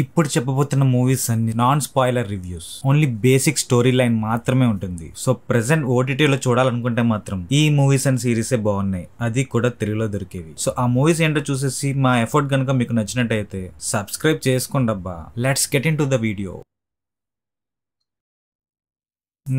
ఇప్పుడు చెప్పబోతున్న మూవీస్ అన్ని non spoiler reviews only basic story line మాత్రమే ఉంటుంది సో ప్రెసెంట్ ఓటీటీలో చూడాలనుకుంటే మాత్రం ఈ మూవీస్ అండ్ సిరీసే బాగున్నాయి అది కూడా తెలుగులో దొరికేవి సో ఆ మూవీస్ ఏంటో చూసేసి మా ఎఫర్ట్ కనుక మీకు నచ్చినట్టయితే సబ్స్క్రైబ్ చేసుకోండి అబ్బా let's get into the video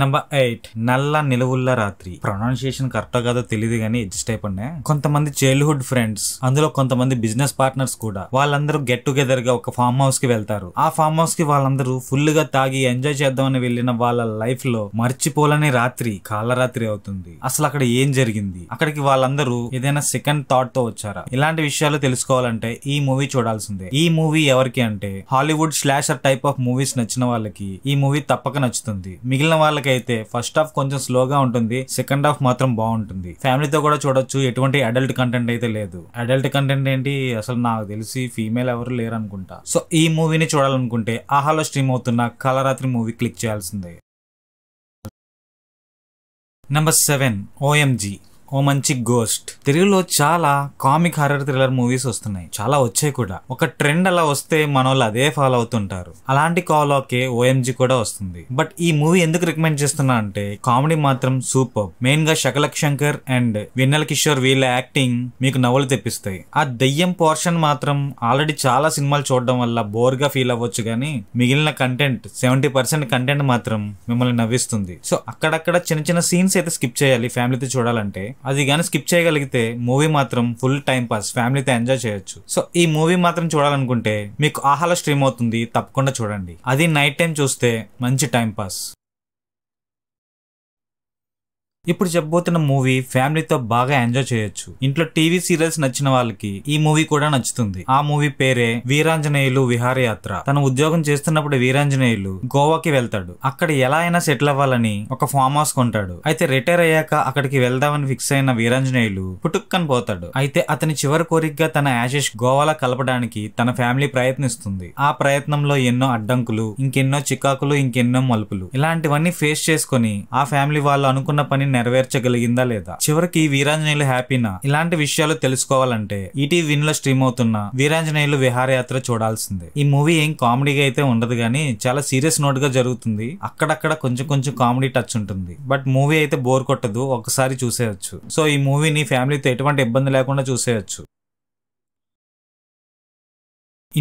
number eight Nalla Nilavulla రాత్రి ప్రొనౌన్సియేషన్ కరెక్ట్ కదా తెలియదు కానీ అడ్జస్ట్ అయిపోయినా కొంతమంది చైల్డ్హుడ్ ఫ్రెండ్స్ అందులో కొంతమంది బిజినెస్ పార్ట్నర్స్ కూడా వాళ్ళందరూ గెట్ టుగెదర్ గా ఒక ఫామ్ హౌస్ కి వెళ్తారు ఆ ఫామ్ హౌస్ కి వాళ్ళందరూ ఫుల్ గా తాగి ఎంజాయ్ చేద్దామని వెళ్ళిన వాళ్ళ లైఫ్ లో మర్చిపోలేని రాత్రి కాలరాత్రి అవుతుంది అసలు అక్కడ ఏం జరిగింది అక్కడికి వాళ్ళందరూ ఏదైనా సెకండ్ థాట్ తో వచ్చారా ఇలాంటి విషయాలు తెలుసుకోవాలంటే ఈ మూవీ చూడాల్సిందే ఈ మూవీ ఎవరికి అంటే Hollywood slasher type of movies నచ్చిన వాళ్ళకి ఈ మూవీ తప్పక నచ్చుతుంది మిగిలిన చిన్నపిల్లలకైతే ఫస్ట్ హాఫ్ కొంచెం స్లోగా ఉంటుంది సెకండ్ హాఫ్ మాత్రం బాగుంటుంది ఫ్యామిలీతో కూడా చూడొచ్చు ఎటువంటి అడల్ట్ కంటెంట్ అయితే లేదు అడల్ట్ కంటెంట్ ఏంటి అసలు నాకు తెలిసి ఫీమేల్ ఎవరు లేరు అనుకుంటా సో ఈ మూవీని చూడాలనుకుంటే ఆహాలో స్ట్రీమ్ అవుతున్న కలరాత్రి మూవీ క్లిక్ చేయాల్సిందే నెంబర్ సెవెన్ ఓఎంజీ ఓ మంచి గోస్ట్ తెలుగులో చాలా కామిక్ హర్రర్ థ్రిల్లర్ మూవీస్ వస్తున్నాయి చాలా వచ్చాయి కూడా ఒక ట్రెండ్ అలా వస్తే మన వాళ్ళు అదే ఫాలో అవుతుంటారు అలాంటి కాలోకే ఓఎంజీ కూడా వస్తుంది బట్ ఈ మూవీ ఎందుకు రికమెండ్ చేస్తున్నా అంటే కామెడీ మాత్రం సూపర్ మెయిన్ గా శకలక్ శంకర్ అండ్ విన్నల్ కిషోర్ వీళ్ళ యాక్టింగ్ మీకు నవ్వులు తెప్పిస్తాయి ఆ దెయ్యం పోర్షన్ మాత్రం ఆల్రెడీ చాలా సినిమాలు చూడడం వల్ల బోర్ గా ఫీల్ అవ్వచ్చు కానీ మిగిలిన కంటెంట్ సెవెంటీ పర్సెంట్ కంటెంట్ మాత్రం మిమ్మల్ని నవ్విస్తుంది సో అక్కడక్కడ చిన్న చిన్న సీన్స్ అయితే స్కిప్ చేయాలి ఫ్యామిలీతో చూడాలంటే అది కానీ స్కిప్ చేయగలిగితే మూవీ మాత్రం ఫుల్ టైం పాస్ ఫ్యామిలీతో ఎంజాయ్ చేయొచ్చు సో ఈ మూవీ మాత్రం చూడాలనుకుంటే మీకు ఆహాల స్ట్రీమ్ అవుతుంది తప్పకుండా చూడండి అది నైట్ టైం చూస్తే మంచి టైం పాస్ ఇప్పుడు చెప్పబోతున్న మూవీ ఫ్యామిలీతో బాగా ఎంజాయ్ చేయొచ్చు ఇంట్లో టీవీ సీరియల్స్ నచ్చిన వాళ్ళకి ఈ మూవీ కూడా నచ్చుతుంది ఆ మూవీ పేరే వీరాంజనేయులు విహారయాత్ర తన ఉద్యోగం చేస్తున్నప్పుడు వీరాంజనేయులు గోవాకి వెళ్తాడు అక్కడ ఎలా అయినా సెటిల్ అవ్వాలని ఒక ఫామ్ హౌస్ కొంటాడు అయితే రిటైర్ అయ్యాక అక్కడికి వెళ్దామని ఫిక్స్ అయిన వీరాంజనేయులు పుట్టుక్కని పోతాడు అయితే అతని చివరి కోరికగా తన యాషెష్ గోవాలో కలపడానికి తన ఫ్యామిలీ ప్రయత్నిస్తుంది ఆ ప్రయత్నంలో ఎన్నో అడ్డంకులు ఇంకెన్నో చికాకులు ఇంకెన్నో మలుపులు ఇలాంటివన్నీ ఫేస్ చేసుకుని ఆ ఫ్యామిలీ వాళ్ళు అనుకున్న పని నెరవేర్చగలిగిందా లేదా చివరికి వీరాంజనేయులు హ్యాపీనా ఇలాంటి విషయాలు తెలుసుకోవాలంటే ఈటీవీ e విన్ లో స్ట్రీమ్ అవుతున్న వీరాంజనేయులు విహారయాత్ర చూడాల్సిందే ఈ మూవీ ఏం కామెడీగా అయితే ఉండదు కానీ చాలా సీరియస్ నోట్ గా జరుగుతుంది అక్కడక్కడ కొంచెం కొంచెం కామెడీ టచ్ ఉంటుంది బట్ మూవీ అయితే బోర్ కొట్టదు ఒకసారి చూసేయచ్చు సో ఈ మూవీని ఫ్యామిలీతో ఎటువంటి ఇబ్బంది లేకుండా చూసేయచ్చు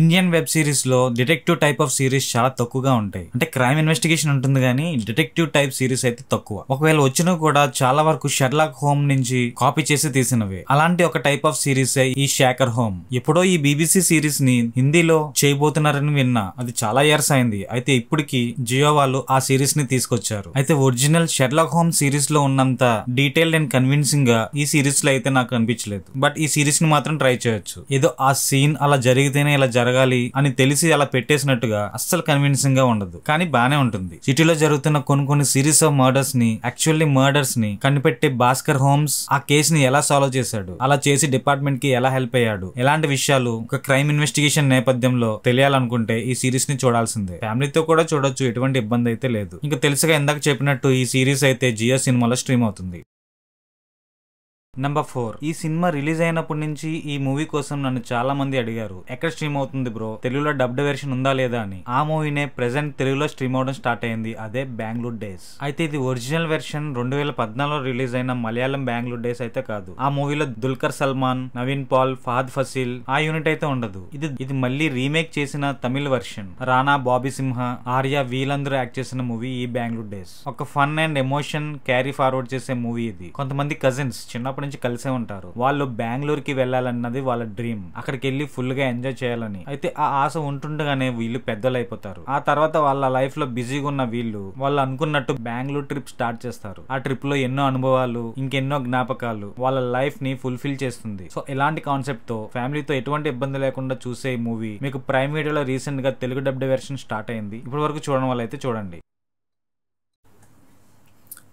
ఇండియన్ వెబ్ సిరీస్లో డిటెక్టివ్ టైప్ ఆఫ్ సిరీస్ చాలా తక్కువగా ఉంటాయి అంటే క్రైమ్ ఇన్వెస్టిగేషన్ ఉంటుంది కానీ డిటెక్టివ్ టైప్ సిరీస్ అయితే తక్కువ ఒకవేళ వచ్చినా కూడా చాలా వరకు షెర్లాక్ హోమ్ నుంచి కాపీ చేసి తీసినవి అలాంటి ఒక టైప్ ఆఫ్ సిరీస్ ఈ షాకర్ హోమ్ ఎప్పుడో ఈ బీబీసీ సిరీస్ ని హిందీలో చేయబోతున్నారని విన్నా అది చాలా ఇయర్స్ అయింది అయితే ఇప్పటికి జియో వాళ్ళు ఆ సిరీస్ ని తీసుకొచ్చారు అయితే ఒరిజినల్ షెర్లాక్ హోమ్ సిరీస్ లో ఉన్నంత డీటెయిల్డ్ అండ్ కన్విన్సింగ్ గా ఈ సిరీస్ లో అయితే నాకు అనిపించలేదు బట్ ఈ సిరీస్ ని మాత్రం ట్రై చేయొచ్చు ఏదో ఆ సీన్ అలా జరిగితేనే ఇలా జరగాలి అని తెలిసి అలా పెట్టేసినట్టుగా అస్సలు కన్విన్సింగ్ గా ఉండదు కానీ బానే ఉంటుంది సిటీలో జరుగుతున్న కొన్ని కొన్ని సిరీస్ ఆఫ్ మర్డర్స్ ని యాక్చువల్లీ మర్డర్స్ ని కనిపెట్టే భాస్కర్ హోమ్స్ ఆ కేసు ని ఎలా సాల్వ్ చేశాడు అలా చేసి డిపార్ట్మెంట్ కి ఎలా హెల్ప్ అయ్యాడు ఎలాంటి విషయాలు ఒక క్రైమ్ ఇన్వెస్టిగేషన్ నేపథ్యంలో తెలియాలనుకుంటే ఈ సిరీస్ ని చూడాల్సిందే ఫ్యామిలీతో కూడా చూడొచ్చు ఎటువంటి ఇబ్బంది అయితే లేదు ఇంకా తెలుసుగా ఇందాక చెప్పినట్టు ఈ సిరీస్ అయితే జియో సినిమాలో స్ట్రీమ్ అవుతుంది నెంబర్ ఫోర్ ఈ సినిమా రిలీజ్ అయినప్పటి నుంచి ఈ మూవీ కోసం నన్ను చాలా మంది అడిగారు ఎక్కడ స్ట్రీమ్ అవుతుంది బ్రో తెలుగులో డబ్డ్ వెర్షన్ ఉందా లేదా అని ఆ మూవీనే ప్రెసెంట్ తెలుగులో స్ట్రీమ్ అవడం స్టార్ట్ అయింది అదే బ్యాంగ్లూర్ డేస్ అయితే ఇది ఒరిజినల్ వెర్షన్ రెండు వేల పద్నాలుగులో రిలీజ్ అయిన మలయాళం బ్యాంగ్లూర్ డేస్ అయితే కాదు ఆ మూవీలో దుల్కర్ సల్మాన్ నవీన్ పాల్ ఫహద్ ఫసీల్ ఆ యూనిట్ అయితే ఉండదు ఇది ఇది మళ్ళీ రీమేక్ చేసిన తమిళ వెర్షన్ రానా బాబీ సింహ ఆర్య వీళ్ళందరూ యాక్ట్ చేసిన మూవీ ఈ బ్యాంగ్లూర్ డేస్ ఒక fun and emotion carry forward చేసే మూవీ ఇది కొంతమంది కజిన్స్ చిన్నప్పుడు చిన్నప్పటి నుంచి కలిసే ఉంటారు వాళ్ళు బెంగళూరుకి వెళ్ళాలన్నది వాళ్ళ డ్రీమ్ అక్కడికి వెళ్ళి ఫుల్ గా ఎంజాయ్ చేయాలని అయితే ఆ ఆశ ఉంటుండగానే వీళ్ళు పెద్దలు అయిపోతారు ఆ తర్వాత వాళ్ళ లైఫ్ లో బిజీగా ఉన్న వీళ్ళు వాళ్ళు అనుకున్నట్టు బెంగళూరు ట్రిప్ స్టార్ట్ చేస్తారు ఆ ట్రిప్ లో ఎన్నో అనుభవాలు ఇంకెన్నో జ్ఞాపకాలు వాళ్ళ లైఫ్ ని ఫుల్ఫిల్ చేస్తుంది సో ఇలాంటి కాన్సెప్ట్ తో ఫ్యామిలీతో ఎటువంటి ఇబ్బంది లేకుండా చూసే మూవీ మీకు ప్రైమ్ వీడియోలో రీసెంట్ గా తెలుగు డబ్బు వెర్షన్ స్టార్ట్ అయింది ఇప్పటి వరకు చూడడం వల్ల అయితే చూడండి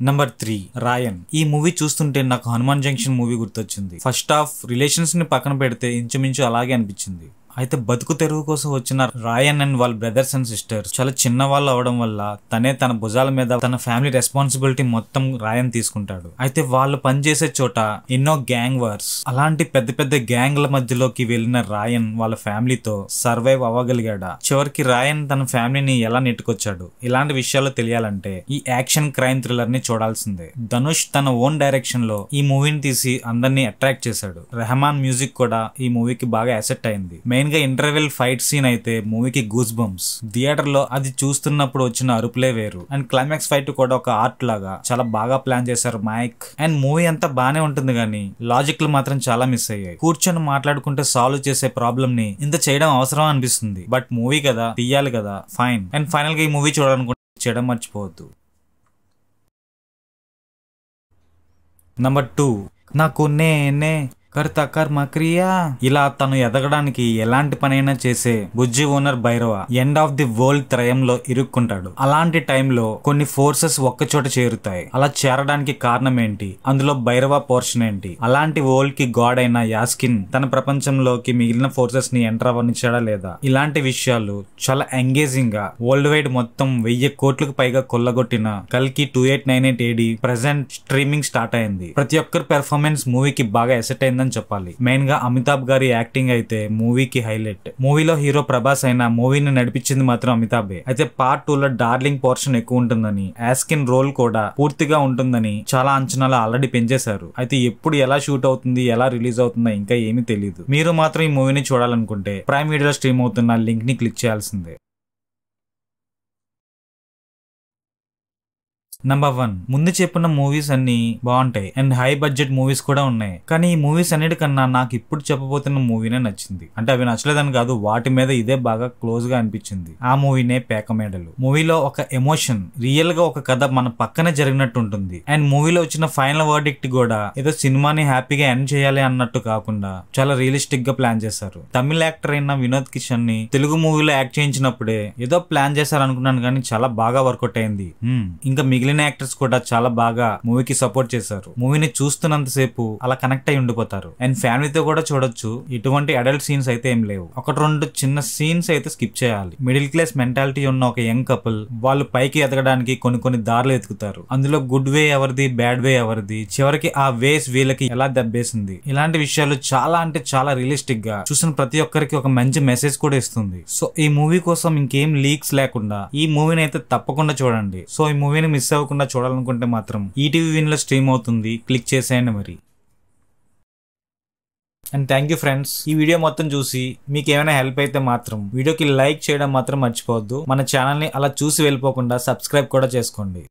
నంబర్ త్రీ రాయన్ ఈ మూవీ చూస్తుంటే నాకు హనుమాన్ జంక్షన్ మూవీ గుర్తొచ్చింది ఫస్ట్ హాఫ్ రిలేషన్స్ ని పక్కన పెడితే ఇంచుమించు అలాగే అనిపించింది అయితే బతుకు తెరువు కోసం వచ్చిన రాయన్ అండ్ వాళ్ళ బ్రదర్స్ అండ్ సిస్టర్స్ చాలా చిన్న వాళ్ళు అవడం వల్ల తనే తన భుజాల మీద తన ఫ్యామిలీ రెస్పాన్సిబిలిటీ మొత్తం రాయన్ తీసుకుంటాడు అయితే వాళ్ళు పనిచేసే చోట ఎన్నో గ్యాంగ్ వర్స్ అలాంటి పెద్ద పెద్ద గ్యాంగ్ల మధ్యలోకి వెళ్ళిన రాయన్ వాళ్ళ ఫ్యామిలీతో సర్వైవ్ అవ్వగలిగాడా చివరికి రాయన్ తన ఫ్యామిలీని ఎలా నెట్టుకొచ్చాడు ఇలాంటి విషయాలు తెలియాలంటే ఈ యాక్షన్ క్రైమ్ థ్రిల్లర్ ని చూడాల్సిందే ధనుష్ తన ఓన్ డైరెక్షన్ లో ఈ మూవీని తీసి అందరినీ అట్రాక్ట్ చేశాడు రెహమాన్ మ్యూజిక్ కూడా ఈ మూవీకి బాగా అసెట్ అయింది మెయిన్ గా ఇంటర్వెల్ ఫైట్ సీన్ అయితే మూవీకి గూస్ బంప్స్ థియేటర్లో అది చూస్తున్నప్పుడు వచ్చిన అరుపులే వేరు అండ్ క్లైమాక్స్ ఫైట్ కూడా ఒక ఆర్ట్ లాగా చాలా బాగా ప్లాన్ చేశారు మైక్ అండ్ మూవీ అంతా బాగానే ఉంటుంది కానీ లాజిక్లు మాత్రం చాలా మిస్ అయ్యాయి కూర్చొని మాట్లాడుకుంటే సాల్వ్ చేసే ప్రాబ్లమ్ ని ఇంత చేయడం అవసరం అనిపిస్తుంది బట్ మూవీ కదా తీయాలి కదా ఫైన్ అండ్ ఫైనల్ గా ఈ మూవీ చూడాలనుకుంటే చేయడం మర్చిపోవద్దు నంబర్ టూ నాకు నేనే కర్మ క్రియా ఇలా తను ఎదగడానికి ఎలాంటి పనైనా చేసే Bujji owner Bhairava end of the world త్రయంలో ఇరుక్కుంటాడు అలాంటి టైంలో కొన్ని ఫోర్సెస్ ఒక్కచోట చేరుతాయి అలా చేరడానికి కారణం ఏంటి అందులో భైరవ పోర్షన్ ఏంటి అలాంటి వరల్డ్ కి గాడ్ అయిన యాస్కిన్ తన ప్రపంచంలోకి మిగిలిన ఫోర్సెస్ ని ఎంటర్ అవ్వనిచ్చాడా లేదా ఇలాంటి విషయాలు చాలా ఎంగేజింగ్ గా వరల్డ్ వైడ్ మొత్తం వెయ్యి కోట్లకు పైగా కొల్లగొట్టిన కల్కి two eight nine eight AD present streaming start అయింది ప్రతి ఒక్కరి పెర్ఫార్మెన్స్ మూవీకి బాగా ఎసెట్ అయిందని అని చెప్పాలి మెయిన్ గా అమితాబ్ గారి యాక్టింగ్ అయితే మూవీకి హైలైట్ మూవీలో హీరో ప్రభాస్ అయినా మూవీని నడిపించింది మాత్రం అమితాబే అయితే పార్ట్ టూ లో డార్లింగ్ పోర్షన్ ఎక్కువ ఉంటుందని యాస్కిన్ రోల్ కూడా పూర్తిగా ఉంటుందని చాలా అంచనాలు ఆల్రెడీ పెంచేశారు అయితే ఎప్పుడు ఎలా షూట్ అవుతుంది ఎలా రిలీజ్ అవుతుందో ఇంకా ఏమీ తెలియదు మీరు మాత్రం ఈ మూవీని చూడాలనుకుంటే ప్రైమ్ వీడియో స్ట్రీమ్ అవుతున్న లింక్ ని క్లిక్ చేయాల్సిందే నంబర్ వన్ ముందు చెప్పిన మూవీస్ అన్ని బాగుంటాయి అండ్ హై బడ్జెట్ మూవీస్ కూడా ఉన్నాయి కానీ ఈ మూవీస్ అన్నిటికన్నా నాకు ఇప్పుడు చెప్పబోతున్న మూవీనే నచ్చింది అంటే అవి నచ్చలేదని కాదు వాటి మీద ఇదే బాగా క్లోజ్ గా అనిపించింది ఆ మూవీనే పేకమేడలు మూవీలో ఒక ఎమోషన్ రియల్ గా ఒక కథ మన పక్కన జరిగినట్టు ఉంటుంది అండ్ మూవీలో వచ్చిన ఫైనల్ వర్డిక్ట్ కూడా ఏదో సినిమాని హ్యాపీగా ఎండ్ చేయాలి అన్నట్టు కాకుండా చాలా రియలిస్టిక్ గా ప్లాన్ చేశారు తమిళ యాక్టర్ అయిన వినోద్ కిషన్ ని తెలుగు మూవీలో యాక్ట్ చేయించినప్పుడే ఏదో ప్లాన్ చేశారు అనుకున్నాను కానీ చాలా బాగా వర్కౌట్ అయింది hmm, ఇంకా మిగిలిన మిగిలిన యాక్టర్స్ కూడా చాలా బాగా మూవీకి సపోర్ట్ చేశారు మూవీని చూస్తున్నంత సేపు అలా కనెక్ట్ అయి ఉండిపోతారు అండ్ ఫ్యామిలీతో కూడా చూడొచ్చు ఇటువంటి అడల్ట్ సీన్స్ అయితే ఏం లేవు ఒకటి రెండు చిన్న సీన్స్ అయితే స్కిప్ చేయాలి మిడిల్ క్లాస్ మెంటాలిటీ ఉన్న ఒక యంగ్ కపుల్ వాళ్ళు పైకి ఎదగడానికి కొన్ని కొన్ని దారులు ఎదుగుతారు అందులో గుడ్ వే ఎవరిది బ్యాడ్ వే ఎవరిది చివరికి ఆ వేస్ వీళ్ళకి ఎలా దెబ్బేసింది ఇలాంటి విషయాలు చాలా అంటే చాలా రియలిస్టిక్ గా చూసిన ప్రతి ఒక్కరికి ఒక మంచి మెసేజ్ కూడా ఇస్తుంది సో ఈ మూవీ కోసం ఇంకేం లీక్స్ లేకుండా ఈ మూవీని అయితే తప్పకుండా చూడండి సో ఈ మూవీని మిస్ అవ్వకుండా చూడాలనుకుంటే మాత్రం ఈటీవీ విన్లో స్ట్రీమ్ అవుతుంది క్లిక్ చేసేయండి మరి అండ్ థ్యాంక్ యూ ఫ్రెండ్స్ ఈ వీడియో మొత్తం చూసి మీకు ఏమైనా హెల్ప్ అయితే మాత్రం వీడియోకి లైక్ చేయడం మాత్రం మర్చిపోవద్దు మన ఛానల్ని అలా చూసి వెళ్ళిపోకుండా సబ్స్క్రైబ్ కూడా చేసుకోండి